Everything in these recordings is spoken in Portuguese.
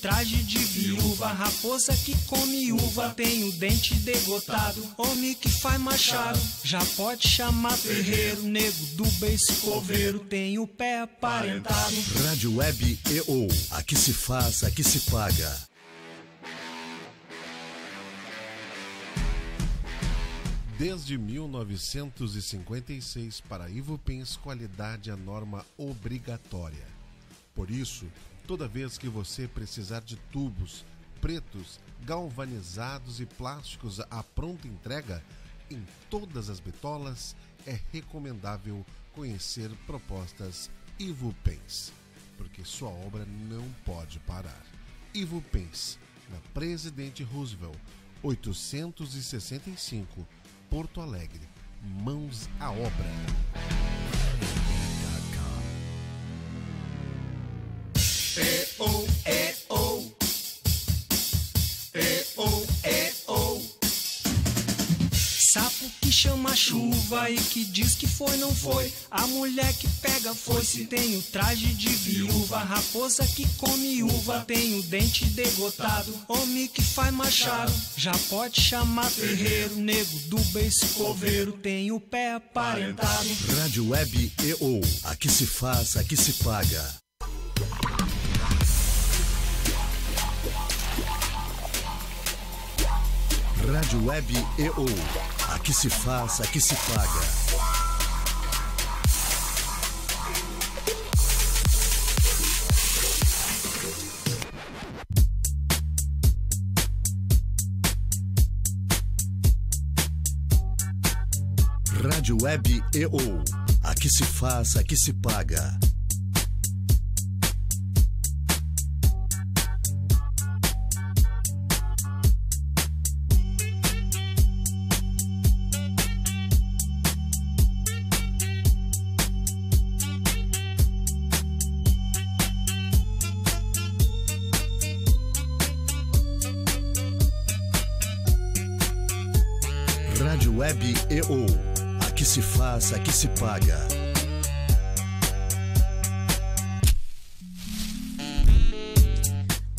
traje de viúva, raposa que come uva, tem o dente degotado, homem que faz machado, já pode chamar ferreiro, nego do bem coveiro tem o pé aparentado. Rádio Web EO, aqui se faz, aqui se paga. Desde 1956, para Ivo Pens, qualidade é norma obrigatória. Por isso, Toda vez que você precisar de tubos pretos, galvanizados e plásticos à pronta entrega, em todas as bitolas, é recomendável conhecer propostas Ivo Pens, porque sua obra não pode parar. Ivo Pens, na Presidente Roosevelt, 865, Porto Alegre. Mãos à obra. chuva e que diz que foi, não foi. A mulher que pega foi se tem o traje de viúva. Raposa que come uva, tem o dente degotado. Homem que faz machado, já pode chamar ferreiro. Nego do bem coveiro, tem o pé aparentado. Rádio Web E A aqui se faz, aqui se paga. Rádio Web E EO que se faça, que se paga. Rádio Web EO. que se faça, que se paga. promessa que se paga.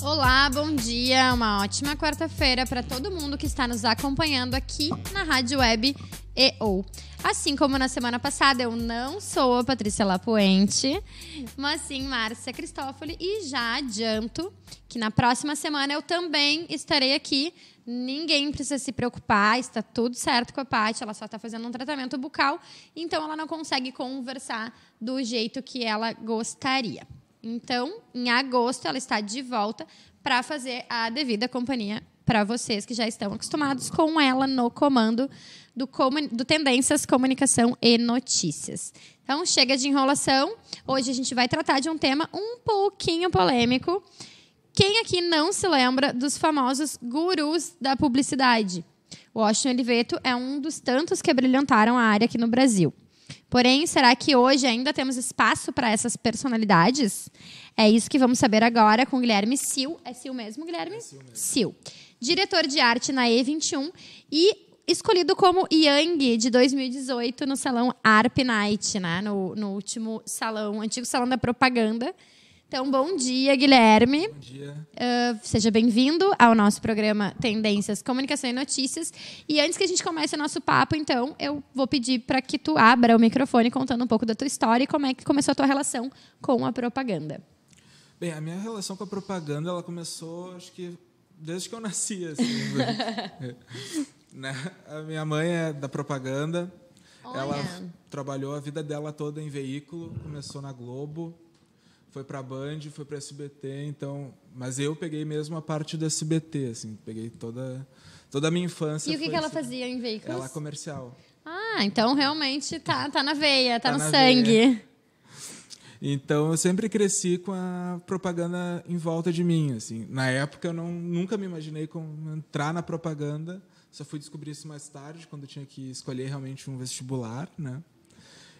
Olá, bom dia. Uma ótima quarta-feira para todo mundo que está nos acompanhando aqui na Rádio Web e ou. Assim como na semana passada, eu não sou a Patrícia Lapuente, mas sim Márcia Cristófoli. E já adianto que na próxima semana eu também estarei aqui. Ninguém precisa se preocupar, está tudo certo com a Paty, ela só está fazendo um tratamento bucal, então ela não consegue conversar do jeito que ela gostaria. Então, em agosto, ela está de volta para fazer a devida companhia para vocês que já estão acostumados com ela no comando do, do Tendências, Comunicação e Notícias. Então, chega de enrolação. Hoje a gente vai tratar de um tema um pouquinho polêmico. Quem aqui não se lembra dos famosos gurus da publicidade? Washington Oliveto é um dos tantos que brilhantaram a área aqui no Brasil. Porém, será que hoje ainda temos espaço para essas personalidades? É isso que vamos saber agora com o Guilherme Sil. É Sil mesmo, Guilherme? É Sil. Mesmo. Sil diretor de arte na E21 e escolhido como Yang de 2018 no salão Arp Night, né? no, no último salão, antigo salão da propaganda. Então, bom dia, Guilherme. Bom dia. Uh, seja bem-vindo ao nosso programa Tendências, Comunicação e Notícias. E antes que a gente comece o nosso papo, então, eu vou pedir para que tu abra o microfone contando um pouco da tua história e como é que começou a tua relação com a propaganda. Bem, a minha relação com a propaganda, ela começou, acho que desde que eu nasci. Assim. Né? a minha mãe é da propaganda. Olha. Ela trabalhou a vida dela toda em veículo, começou na Globo, foi para a Band, foi para SBT, então, mas eu peguei mesmo a parte do SBT, assim, peguei toda toda a minha infância. E o que, que ela assim, fazia em veículos? Ela é comercial. Ah, então realmente tá tá na veia, tá, tá no sangue. Veia. Então eu sempre cresci com a propaganda em volta de mim, assim. Na época eu não, nunca me imaginei como entrar na propaganda. Só fui descobrir isso mais tarde, quando eu tinha que escolher realmente um vestibular, né?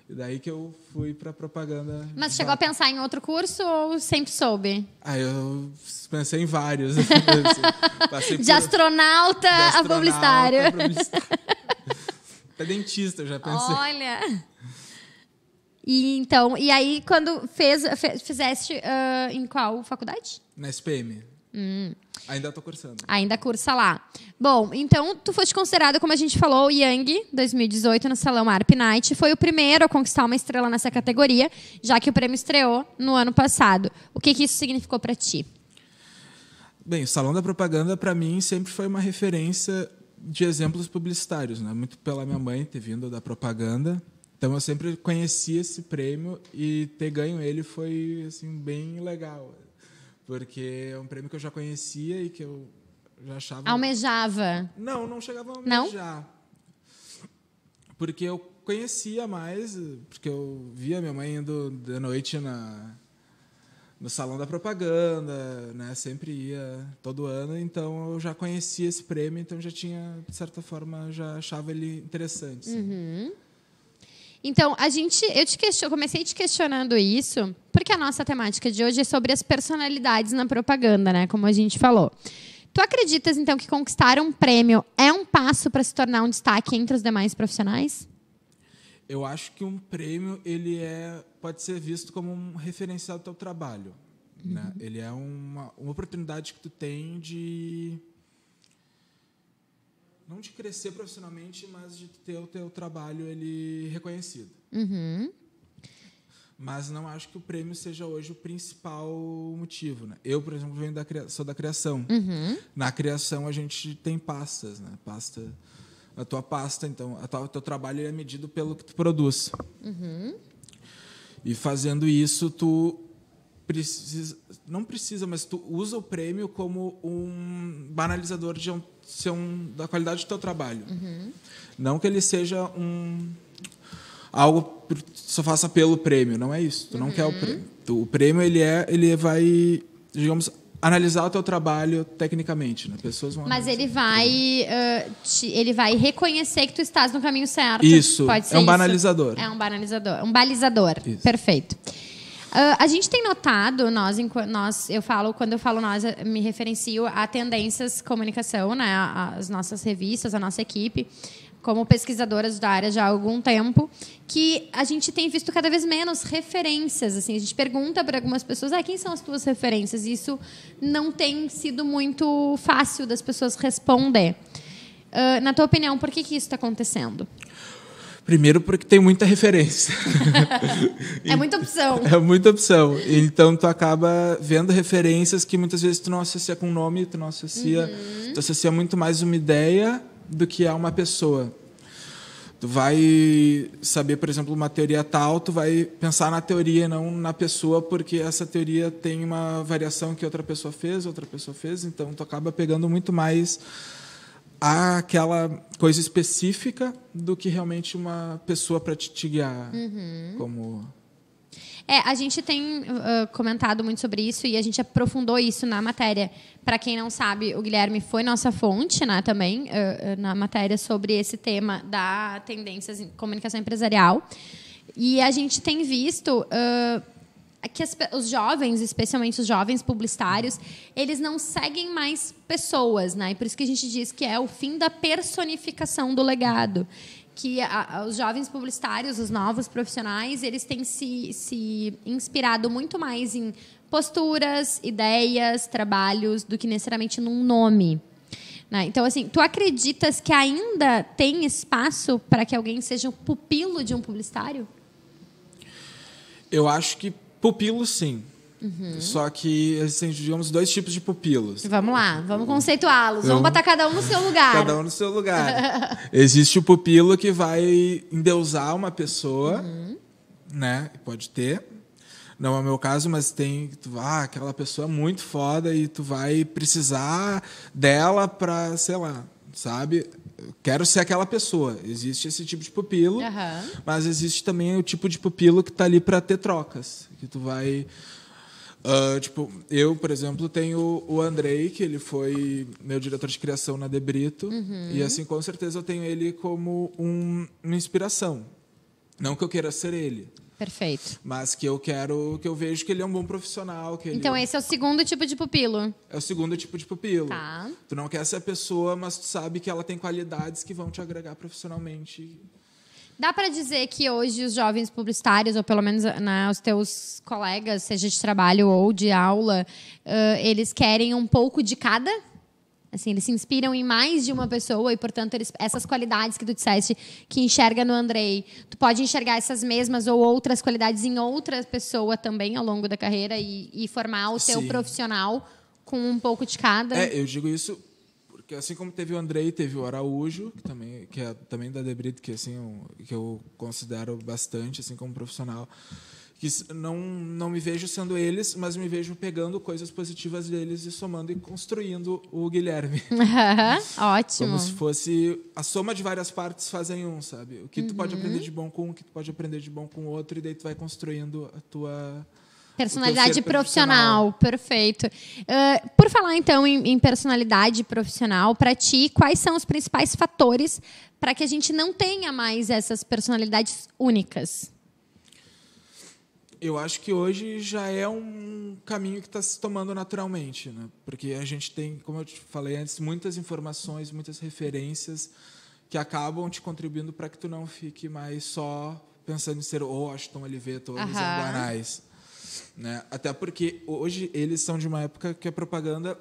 E daí que eu fui para propaganda. Mas chegou a pensar em outro curso ou sempre soube? Ah, eu pensei em vários. Assim. Passei de, por... astronauta de astronauta a publicitário. Até dentista eu já pensei. Olha. E então, e aí quando fez, fez fizeste uh, em qual faculdade? Na SPM. Hum. Ainda estou cursando. Ainda cursa lá. Bom, então tu foste considerado, como a gente falou, Young 2018 no Salão Arp Night. Foi o primeiro a conquistar uma estrela nessa categoria, já que o prêmio estreou no ano passado. O que, que isso significou para ti? Bem, o Salão da Propaganda, para mim, sempre foi uma referência de exemplos publicitários. Né? Muito pela minha mãe ter vindo da propaganda então eu sempre conheci esse prêmio e ter ganho ele foi assim bem legal, porque é um prêmio que eu já conhecia e que eu já achava almejava. Não, não chegava a almejar. Não? Porque eu conhecia mais, porque eu via minha mãe indo de noite na no salão da propaganda, né? Sempre ia todo ano, então eu já conhecia esse prêmio, então já tinha de certa forma já achava ele interessante. Assim. Uhum. Então, a gente, eu te question, comecei te questionando isso, porque a nossa temática de hoje é sobre as personalidades na propaganda, né? Como a gente falou. Tu acreditas, então, que conquistar um prêmio é um passo para se tornar um destaque entre os demais profissionais? Eu acho que um prêmio ele é, pode ser visto como um referencial do teu trabalho. Né? Uhum. Né? Ele é uma, uma oportunidade que tu tem de não de crescer profissionalmente, mas de ter o teu trabalho ele reconhecido. Uhum. Mas não acho que o prêmio seja hoje o principal motivo. Né? Eu, por exemplo, venho da, sou da criação. Uhum. Na criação, a gente tem pastas. Né? Pasta, a tua pasta, então, o teu trabalho é medido pelo que tu produz. Uhum. E fazendo isso, tu precisa, não precisa, mas tu usa o prêmio como um banalizador de ser um, da qualidade do teu trabalho. Uhum. Não que ele seja um algo que só faça pelo prêmio, não é isso. Tu uhum. não quer o uhum. prêmio. O prêmio ele é, ele vai, digamos, analisar o teu trabalho tecnicamente, né? Pessoas vão Mas ele vai, uh, te, ele vai reconhecer que tu estás no caminho certo. Isso. Pode é ser é um banalizador. Isso. É um banalizador, um balizador. Isso. Perfeito. Uh, a gente tem notado, nós, nós, eu falo, quando eu falo nós, eu eh, me referencio a tendências comunicação, né? As nossas revistas, a nossa equipe como pesquisadoras da área já há algum tempo, que a gente tem visto cada vez menos referências. Assim, a gente pergunta para algumas pessoas: ah, quem são as tuas referências? E isso não tem sido muito fácil das pessoas responder. Uh, na tua opinião, por que, que isso está acontecendo? Primeiro porque tem muita referência. é muita opção. É muita opção. Então tu acaba vendo referências que muitas vezes tu não associa com um nome, tu não associa, uhum. tu associa muito mais uma ideia do que a uma pessoa. Tu vai saber, por exemplo, uma teoria tal, tu vai pensar na teoria, não na pessoa, porque essa teoria tem uma variação que outra pessoa fez, outra pessoa fez, então tu acaba pegando muito mais há aquela coisa específica do que realmente uma pessoa para te, te, guiar uhum. como é, a gente tem uh, comentado muito sobre isso e a gente aprofundou isso na matéria. Para quem não sabe, o Guilherme foi nossa fonte né, também uh, na matéria sobre esse tema da tendências em comunicação empresarial. E a gente tem visto uh, é que as, os jovens, especialmente os jovens publicitários, eles não seguem mais pessoas, né? E por isso que a gente diz que é o fim da personificação do legado que a, os jovens publicitários, os novos profissionais, eles têm se, se inspirado muito mais em posturas, ideias, trabalhos, do que necessariamente num nome. Né? Então, assim, tu acreditas que ainda tem espaço para que alguém seja o pupilo de um publicitário? Eu acho que Pupilos, sim. Uhum. Só que existem, digamos, dois tipos de pupilos. Vamos lá, vamos conceituá-los. Vamos, botar cada um no seu lugar. Cada um no seu lugar. Existe o pupilo que vai endeusar uma pessoa, uhum. né? Pode ter. Não é o meu caso, mas tem ah, aquela pessoa é muito foda e tu vai precisar dela para, sei lá, sabe? quero ser aquela pessoa. Existe esse tipo de pupilo, uhum. mas existe também o tipo de pupilo que está ali para ter trocas. Que tu vai. Uh, tipo, eu, por exemplo, tenho o Andrei, que ele foi meu diretor de criação na Debrito. Uhum. E assim, com certeza eu tenho ele como um, uma inspiração. Não que eu queira ser ele, Perfeito. Mas que eu quero, que eu vejo que ele é um bom profissional. Que então, ele... É esse é o segundo tipo de pupilo. É o segundo tipo de pupilo. Tá. Tu não quer essa pessoa, mas tu sabe que ela tem qualidades que vão te agregar profissionalmente. Dá para dizer que hoje os jovens publicitários, ou pelo menos né, os teus colegas, seja de trabalho ou de aula, uh, eles querem um pouco de cada? Assim, eles se inspiram em mais de uma pessoa e, portanto, eles, essas qualidades que tu disseste que enxerga no Andrei, tu pode enxergar essas mesmas ou outras qualidades em outra pessoa também ao longo da carreira e, e formar o teu profissional com um pouco de cada. É, eu digo isso porque assim como teve o Andrei, teve o Araújo, que também que é também da Debrito, que assim, eu, que eu considero bastante assim como profissional que não, não me vejo sendo eles, mas me vejo pegando coisas positivas deles e somando e construindo o Guilherme. Ótimo. Como se fosse a soma de várias partes fazem um, sabe? O que uhum. tu pode aprender uhum. de bom com um, o que tu pode aprender de bom com o outro, e daí tu vai construindo a tua. Personalidade profissional. profissional, perfeito. Uh, por falar então em, em personalidade profissional, para ti, quais são os principais fatores para que a gente não tenha mais essas personalidades únicas? eu acho que hoje já é um caminho que está se tomando naturalmente, né? porque a gente tem, como eu te falei antes, muitas informações, muitas referências que acabam te contribuindo para que tu não fique mais só pensando em ser o Washington Oliveto ou Luiz Guanais. Né? Até porque hoje eles são de uma época que a propaganda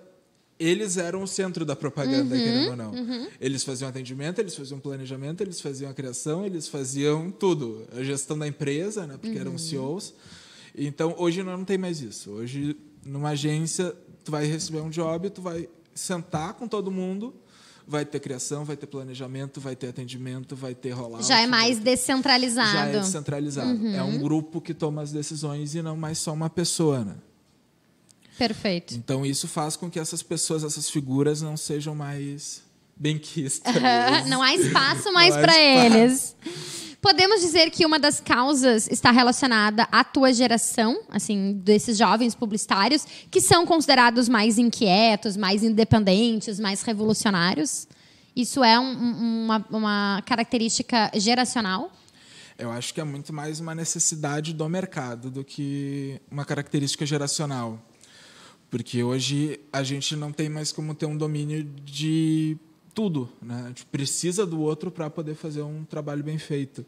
eles eram o centro da propaganda, uhum, querendo ou não. Uhum. Eles faziam atendimento, eles faziam planejamento, eles faziam a criação, eles faziam tudo. A gestão da empresa, né? porque uhum. eram CEOs. Então, hoje não tem mais isso. Hoje, numa agência, tu vai receber um job, tu vai sentar com todo mundo, vai ter criação, vai ter planejamento, vai ter atendimento, vai ter rolar. Já é mais ter... descentralizado. Já é descentralizado. É um uhum. grupo que toma as decisões e não mais só uma pessoa, né? Perfeito. Então isso faz com que essas pessoas, essas figuras não sejam mais bem Uhum. não há espaço mais para eles. Podemos dizer que uma das causas está relacionada à tua geração, assim, desses jovens publicitários que são considerados mais inquietos, mais independentes, mais revolucionários. Isso é um, uma, uma característica geracional? Eu acho que é muito mais uma necessidade do mercado do que uma característica geracional. Porque hoje a gente não tem mais como ter um domínio de tudo, né? A gente precisa do outro para poder fazer um trabalho bem feito.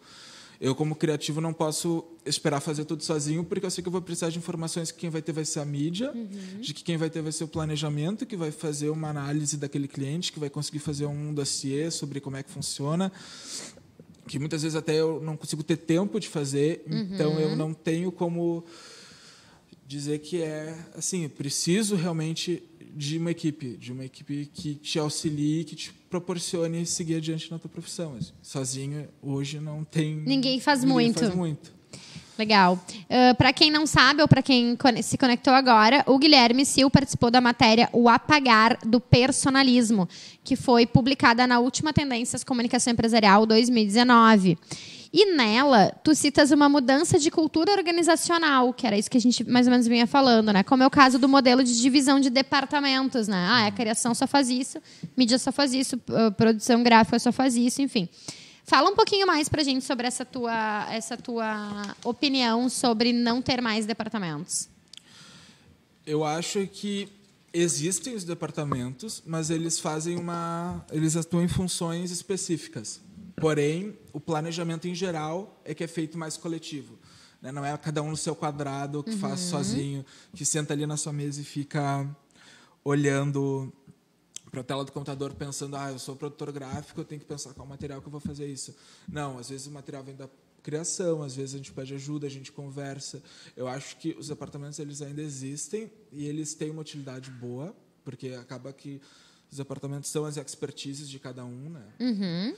Eu, como criativo, não posso esperar fazer tudo sozinho, porque eu sei que eu vou precisar de informações que quem vai ter vai ser a mídia, uhum. de que quem vai ter vai ser o planejamento, que vai fazer uma análise daquele cliente, que vai conseguir fazer um dossiê sobre como é que funciona, que muitas vezes até eu não consigo ter tempo de fazer, uhum. então eu uhum. não tenho como dizer que é assim, preciso realmente de uma equipe, de uma equipe que te auxilie, que te proporcione seguir adiante na tua profissão. Sozinho hoje não tem. Ninguém faz ninguém muito. Faz muito. Legal. Uh, ah, para quem não sabe ou para quem se conectou agora, o Guilherme Sil participou da matéria O Apagar do Personalismo, que foi publicada na última Tendências Comunicação Empresarial 2019. E nela, tu citas uma mudança de cultura organizacional, que era isso que a gente mais ou menos vinha falando, né? Como é o caso do modelo de divisão de departamentos, né? Ah, é a criação só faz isso, mídia só faz isso, ah, produção gráfica só faz isso, enfim. Fala um pouquinho mais para a gente sobre essa tua, essa tua opinião sobre não ter mais departamentos. Eu acho que existem os departamentos, mas eles fazem uma, eles atuam em funções específicas. Porém, o planejamento em geral é que é feito mais coletivo. Né? Não é cada um no seu quadrado que uhum. faz sozinho, que senta ali na sua mesa e fica olhando para a tela do computador pensando, ah, eu sou produtor gráfico, eu tenho que pensar qual material que eu vou fazer isso. Não, às vezes o material vem da criação, às vezes a gente pede ajuda, a gente conversa. Eu acho que os apartamentos eles ainda existem e eles têm uma utilidade boa, porque acaba que os apartamentos são as expertises de cada um, né? Uhum.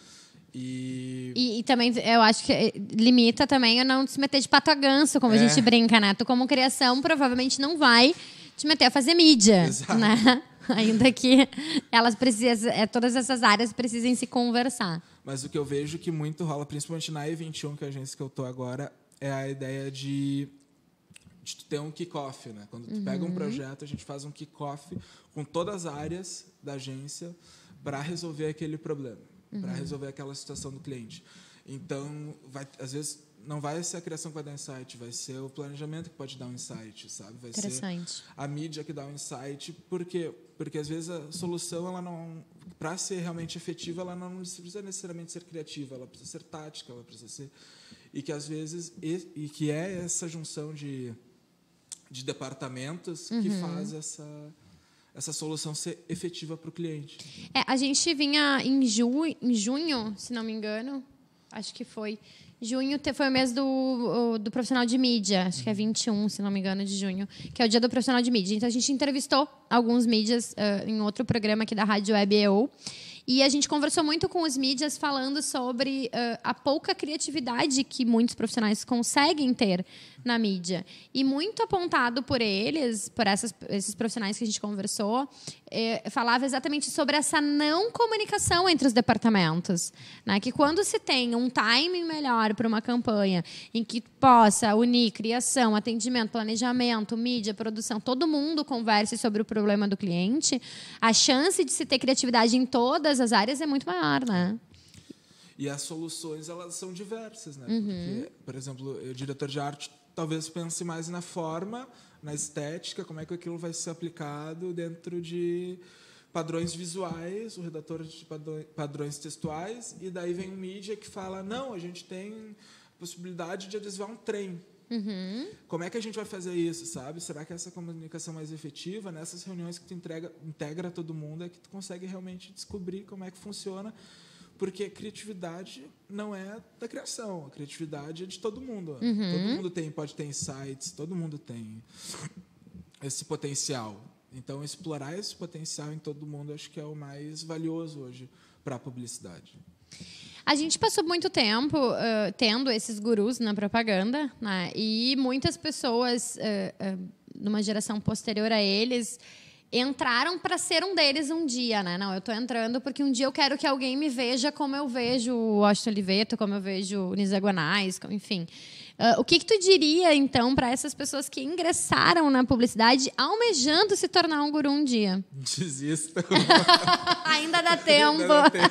E... e... E, também, eu acho que eh, limita também a não se meter de pato a ganso, como é. a gente brinca, né? Tu, como criação, provavelmente não vai te meter a fazer mídia, Exato. né? Ainda que elas precisam, é, eh, todas essas áreas precisem se conversar. Mas o que eu vejo que muito rola, principalmente na E21, que é a agência que eu tô agora, é a ideia de, de tu ter um kickoff, né? Quando tu uhum. pega um uhum. projeto, a gente faz um kickoff com todas as áreas da agência para resolver aquele problema uhum. para resolver aquela situação do cliente. Então, vai, às vezes, não vai ser a criação que vai dar insight, vai ser o planejamento que pode dar um insight, sabe? Vai Interessante. ser a mídia que dá um insight, porque porque às vezes a solução ela não para ser realmente efetiva, ela não precisa necessariamente ser criativa, ela precisa ser tática, ela precisa ser e que às vezes e, e que é essa junção de de departamentos uhum. que faz essa essa solução ser efetiva para o cliente. É, a gente vinha em, ju em junho, se não me engano, acho que foi. Junho foi o mês do, do profissional de mídia, acho que é 21, se não me engano, de junho, que é o dia do profissional de mídia. Então a gente entrevistou alguns mídias uh, em outro programa aqui da Rádio Web EU. E a gente conversou muito com os mídias falando sobre uh, a pouca criatividade que muitos profissionais conseguem ter na mídia. E muito apontado por eles, por essas, esses profissionais que a gente conversou, é, falava exatamente sobre essa não comunicação entre os departamentos. Né? Que quando se tem um timing melhor para uma campanha em que possa unir criação, atendimento, planejamento, mídia, produção, todo mundo converse sobre o problema do cliente, a chance de se ter criatividade em todas as áreas é muito maior, né? E as soluções elas são diversas, né? Uhum. Porque, por exemplo, o diretor de arte talvez pense mais na forma, na estética, como é que aquilo vai ser aplicado dentro de padrões visuais, o redator de padrões textuais, e daí vem o mídia que fala: não, a gente tem possibilidade de adesivar um trem. Uhum. Como é que a gente vai fazer isso, sabe? Será que essa comunicação mais efetiva, nessas reuniões que tu entrega, integra todo mundo, é que tu consegue realmente descobrir como é que funciona porque a criatividade não é da criação, a criatividade é de todo mundo. Uhum. Todo mundo tem, pode ter insights, todo mundo tem esse potencial. Então, explorar esse potencial em todo mundo acho que é o mais valioso hoje para a publicidade. A gente passou muito tempo uh, tendo esses gurus na propaganda, né? e muitas pessoas, uh, uh, numa geração posterior a eles, entraram para ser um deles um dia, né? Não, eu tô entrando porque um dia eu quero que alguém me veja como eu vejo o Austin Oliveto, como eu vejo o Nisa Guanais, enfim. Uh, o que, que tu diria, então, para essas pessoas que ingressaram na publicidade almejando se tornar um guru um dia? Desistam. Ainda dá tempo. Ainda dá tempo.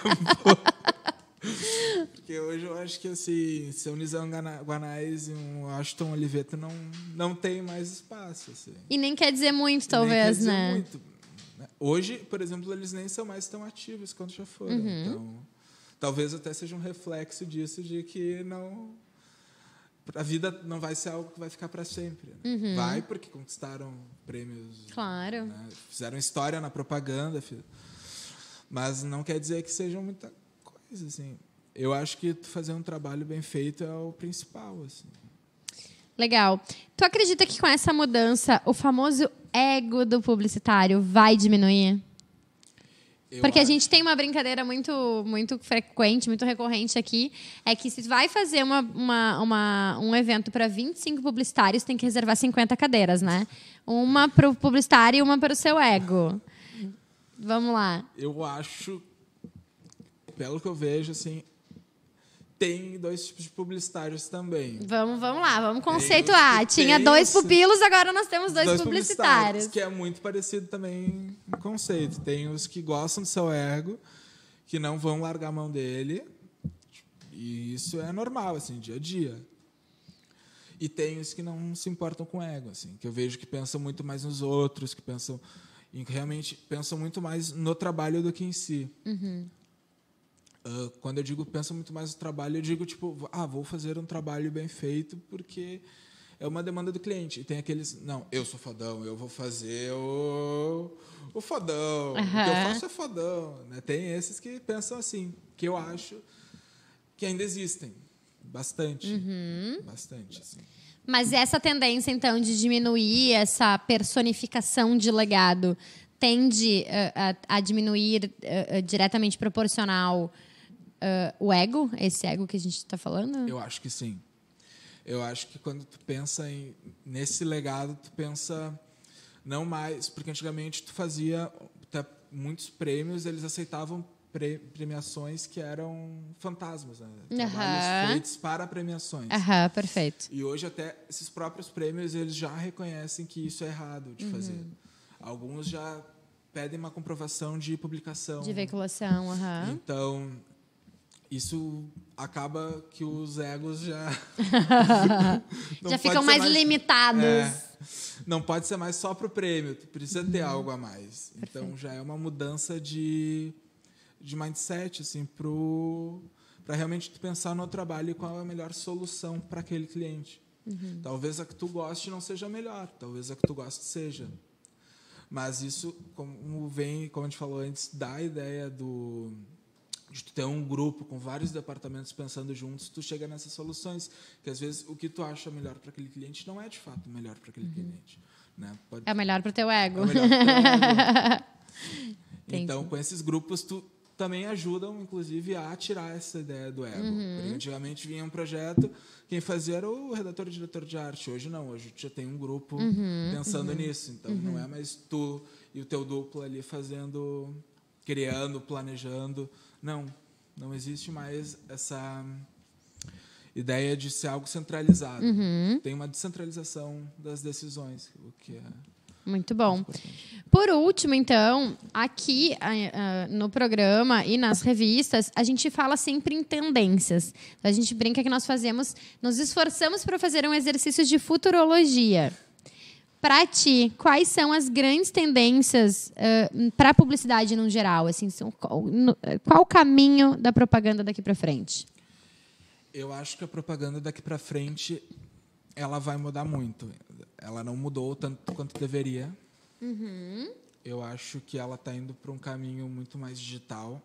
Porque hoje eu acho que assim, se um Nizam Guanais e um Ashton Oliveto não, não tem mais espaço. Assim. E nem quer dizer muito, talvez, dizer né? Muito. Hoje, por exemplo, eles nem são mais tão ativos quanto já foram. Uhum. Então, talvez até seja um reflexo disso de que não a vida não vai ser algo que vai ficar para sempre. Né? Uhum. Vai porque conquistaram prêmios. Claro. Né? Fizeram história na propaganda. Mas não quer dizer que sejam muita coisa, assim. Eu acho que fazer um trabalho bem feito é o principal, assim. Legal. Tu acredita que com essa mudança o famoso ego do publicitário vai diminuir? Eu Porque acho. a gente tem uma brincadeira muito, muito frequente, muito recorrente aqui, é que se vai fazer uma, uma, uma um evento para 25 publicitários, tem que reservar 50 cadeiras, né? Uma para o publicitário e uma para o seu ego. Vamos lá. Eu acho pelo que eu vejo, assim, tem dois tipos de publicitários também. Vamos, vamos lá, vamos conceituar. Tinha dois pupilos, agora nós temos dois, dois publicitários. publicitários. Que é muito parecido também no conceito. Tem os que gostam do seu ego, que não vão largar a mão dele. E isso é normal, assim, dia a dia. E tem os que não se importam com ego, assim, que eu vejo que pensam muito mais nos outros, que pensam realmente pensam muito mais no trabalho do que em si. Uhum. Ah, quando eu digo pensa muito mais no trabalho, eu digo tipo, ah, vou fazer um trabalho bem feito porque é uma demanda do cliente. E tem aqueles, não, eu sou fodão, eu vou fazer o, o fodão, uhum. o que eu faço é fodão. Né? Tem esses que pensam assim, que eu acho que ainda existem. Bastante. Uhum. Bastante, assim. Mas essa tendência, então, de diminuir essa personificação de legado tende a, ah, a, a diminuir ah, diretamente proporcional uh, o ego? Esse ego que a gente está falando? Eu acho que sim. Eu acho que quando tu pensa em, nesse legado, tu pensa não mais... Porque antigamente tu fazia até tá, muitos prêmios, eles aceitavam pre, premiações que eram fantasmas, né? Trabalhos feitos para premiações. Aham, perfeito. E hoje até esses próprios prêmios, eles já reconhecem que isso é errado de uhum. fazer. Alguns já pedem uma comprovação de publicação. De veiculação, aham. Então, isso acaba que os egos já. já ficam mais, mais, limitados. É, não pode ser mais só para o prêmio, precisa ter uhum. algo a mais. Então, Perfeito. Então já é uma mudança de, de mindset, assim, para realmente tu pensar no trabalho e qual é a melhor solução para aquele cliente. Uhum. Talvez a que tu goste não seja a melhor, talvez a que tu goste seja. Mas isso, como vem, como a gente falou antes, da ideia do de tu ter um grupo com vários departamentos pensando juntos, tu chega nessas soluções, que às vezes o que tu acha melhor para aquele cliente não é de fato melhor para aquele uhum. cliente. Né? Pode... É melhor para o teu ego. É teu ego. então, com esses grupos, tu também ajudam, inclusive, a tirar essa ideia do ego. Uhum. Antigamente vinha um projeto, quem fazia era o redator e diretor de arte. Hoje não, hoje já tem um grupo uhum. pensando uhum. nisso. Então, não uhum. é mais tu e o teu duplo ali fazendo, criando, planejando não, não existe mais essa ideia de ser algo centralizado. Uhum. Tem uma descentralização das decisões, o que é muito bom. Por último, então, aqui uh, no programa e nas revistas, a gente fala sempre em tendências. A gente brinca que nós fazemos, nos esforçamos para fazer um exercício de futurologia para ti, quais são as grandes tendências uh, para a publicidade no geral? Assim, são, qual, no, qual o caminho da propaganda daqui para frente? Eu acho que a propaganda daqui para frente ela vai mudar muito. Ela não mudou tanto quanto deveria. Uhum. Eu acho que ela está indo para um caminho muito mais digital,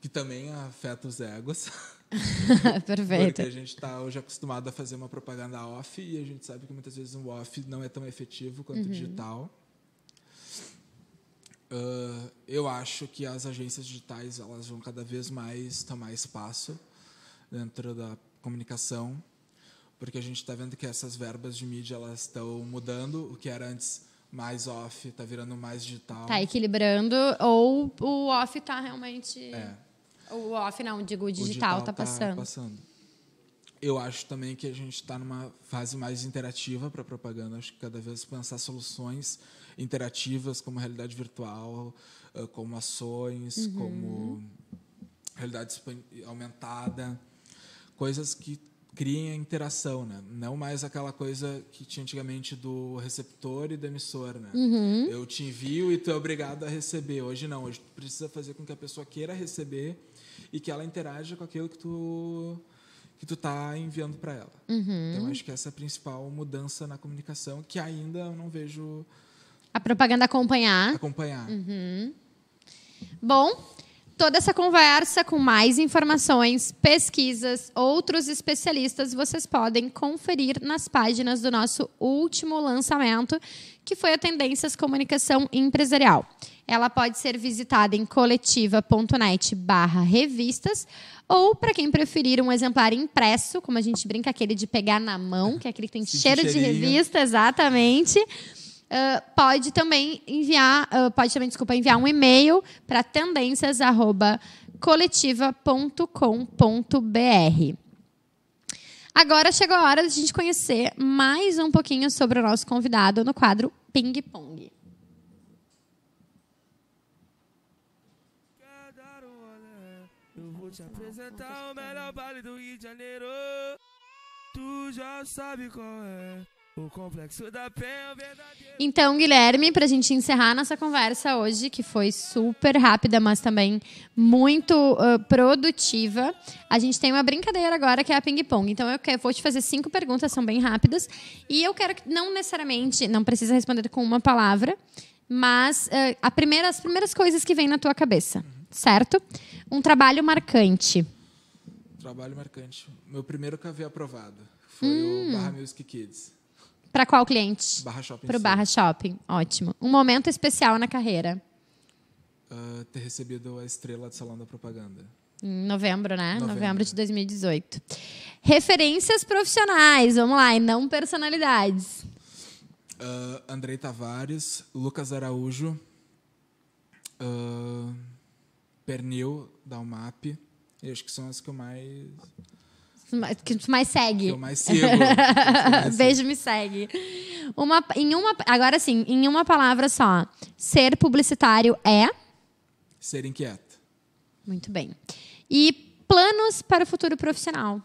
que também afeta os egos. Perfeito. Porque a gente está hoje acostumado a fazer uma propaganda off e a gente sabe que muitas vezes o off não é tão efetivo quanto uhum. o digital. Uh, eu acho que as agências digitais elas vão cada vez mais tomar espaço dentro da comunicação, porque a gente está vendo que essas verbas de mídia elas estão mudando, o que era antes mais off está virando mais digital. Está equilibrando ou o off está realmente é. O off não, digo, o digital, está tá passando. passando. Eu acho também que a gente está numa fase mais interativa para propaganda. Acho que cada vez pensar soluções interativas como realidade virtual, como ações, uhum. como realidade aumentada, coisas que criem a interação, né? Não mais aquela coisa que tinha antigamente do receptor e do emissor, né? Uhum. Eu te envio e tu é obrigado a receber. Hoje não, hoje tu precisa fazer com que a pessoa queira receber e que ela interaja com aquilo que tu que tu tá enviando para ela. Uhum. Então acho que essa é a principal mudança na comunicação que ainda eu não vejo a propaganda acompanhar. Acompanhar. Uhum. Bom, toda essa conversa com mais informações, pesquisas, outros especialistas, vocês podem conferir nas páginas do nosso último lançamento, que foi a Tendências Comunicação Empresarial. Ela pode ser visitada em coletiva.net barra revistas ou, para quem preferir, um exemplar impresso, como a gente brinca, aquele de pegar na mão, que é aquele que tem cheiro de revista, exatamente. Exatamente. Ah, pode também enviar, uh, pode também, desculpa, enviar um e-mail para tendências@coletiva.com.br. Agora chegou a hora de a gente conhecer mais um pouquinho sobre o nosso convidado no quadro Ping Pong. te apresentar o melhor baile do Rio de Janeiro. Tu já sabe qual é. O complexo da pé é verdadeiro. Então, Guilherme, para a gente encerrar nossa conversa hoje, que foi super rápida, mas também muito uh, produtiva, a gente tem uma brincadeira agora que é a ping-pong. Então, eu, quero, vou te fazer cinco perguntas, são bem rápidas. E eu quero que não necessariamente, não precisa responder com uma palavra, mas uh, a primeira, as primeiras coisas que vêm na tua cabeça, certo? Um trabalho marcante. Trabalho marcante. Meu primeiro KV aprovado foi hum. o Barra Music Kids. Para qual cliente? Barra Shopping. Para o Barra Shopping. Ótimo. Um momento especial na carreira. Uh, ter recebido a estrela do Salão da Propaganda. Em novembro, né? Novembro. novembro, de 2018. Né? Referências profissionais, vamos lá, e não personalidades. Uh, Andrei Tavares, Lucas Araújo, uh, Pernil, da UMAP. Eu acho que são as que eu mais que tu mais segue. Que eu mais sigo. Beijo, me segue. Uma, em uma, agora sim, em uma palavra só. Ser publicitário é? Ser inquieto. Muito bem. E planos para o futuro profissional?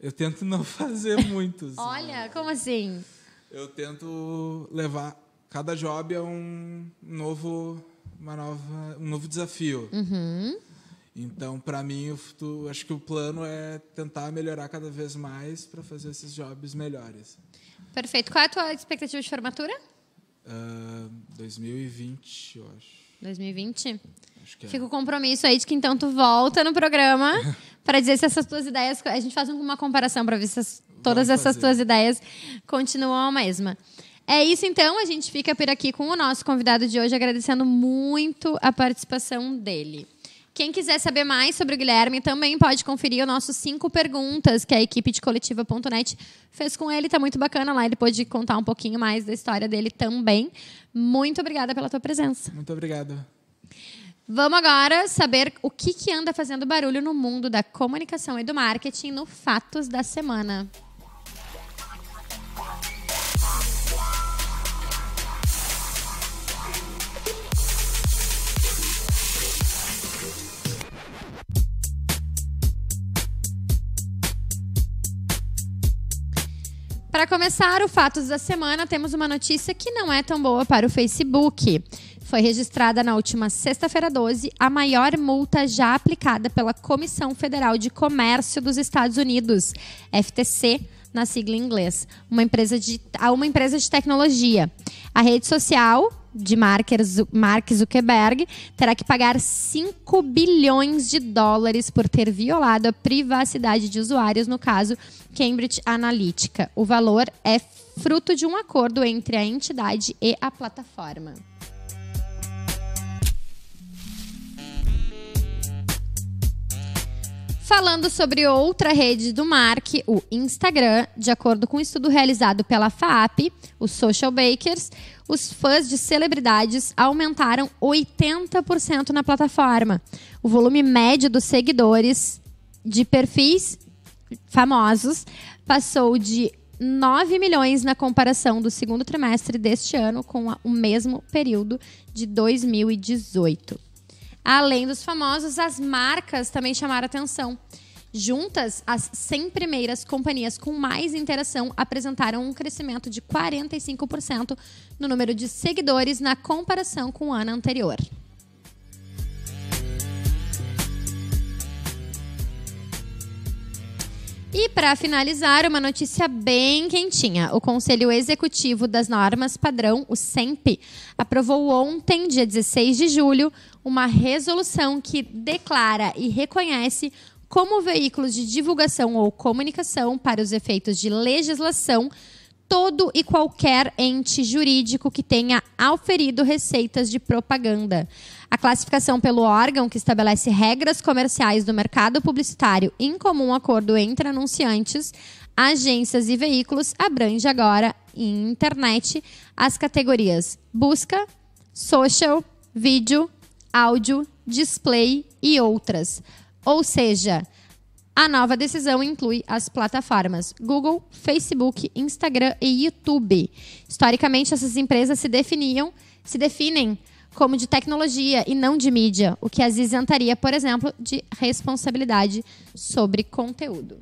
Eu tento não fazer muitos. Olha, mas... como assim? Eu tento levar cada job é um novo, uma nova, um novo desafio. Uhum. Então, para mim, acho que o plano é tentar melhorar cada vez mais para fazer esses jobs melhores. Perfeito. Qual é a tua expectativa de formatura? Uh, ah, 2020, eu acho. 2020? Acho que é. Fica o compromisso aí de que então tu volta no programa para dizer se essas tuas ideias. A gente faz uma comparação para ver se as, todas essas tuas ideias continuam a mesma. É isso então, a gente fica por aqui com o nosso convidado de hoje, agradecendo muito a participação dele. Quem quiser saber mais sobre o Guilherme também pode conferir o nosso cinco perguntas que a equipe de coletiva.net fez com ele. Tá muito bacana lá, ele pôde contar um pouquinho mais da história dele também. Muito obrigada pela tua presença. Muito obrigado. Vamos agora saber o que, que anda fazendo barulho no mundo da comunicação e do marketing no Fatos da Semana. Para começar o Fatos da Semana, temos uma notícia que não é tão boa para o Facebook. Foi registrada na última sexta-feira 12 a maior multa já aplicada pela Comissão Federal de Comércio dos Estados Unidos, FTC, na sigla em inglês, uma empresa de, a uma empresa de tecnologia. A rede social de Mark Zuckerberg terá que pagar 5 bilhões de dólares por ter violado a privacidade de usuários, no caso Cambridge Analytica. O valor é fruto de um acordo entre a entidade e a plataforma. falando sobre outra rede do Mark, o Instagram. De acordo com um estudo realizado pela FAP, os Social Bakers, os fãs de celebridades aumentaram 80% na plataforma. O volume médio dos seguidores de perfis famosos passou de 9 milhões na comparação do segundo trimestre deste ano com o mesmo período de 2018. Além dos famosos, as marcas também chamaram atenção. Juntas, as 100 primeiras companhias com mais interação apresentaram um crescimento de 45% no número de seguidores na comparação com o ano anterior. E para finalizar, uma notícia bem quentinha. O Conselho Executivo das Normas Padrão, o SEMP, aprovou ontem, dia 16 de julho, uma resolução que declara e reconhece como veículos de divulgação ou comunicação para os efeitos de legislação todo e qualquer ente jurídico que tenha auferido receitas de propaganda. A classificação pelo órgão, que estabelece regras comerciais do mercado publicitário em comum acordo entre anunciantes, agências e veículos, abrange agora, em internet, as categorias busca, social, vídeo, áudio, display e outras. Ou seja, a nova decisão inclui as plataformas Google, Facebook, Instagram e YouTube. Historicamente, essas empresas se definiam, se definem como de tecnologia e não de mídia, o que as isentaria, por exemplo, de responsabilidade sobre conteúdo.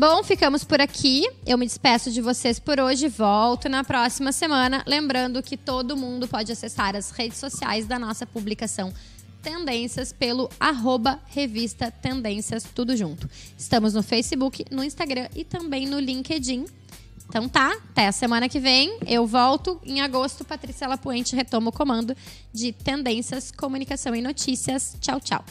Bom, ficamos por aqui. Eu me despeço de vocês por hoje. Volto na próxima semana. Lembrando que todo mundo pode acessar as redes sociais da nossa publicação Tendências pelo arroba revista Tendências, tudo junto. Estamos no Facebook, no Instagram e também no LinkedIn. Então tá, até a semana que vem. Eu volto em agosto. Patrícia Lapuente retoma o comando de Tendências, Comunicação e Notícias. Tchau, tchau.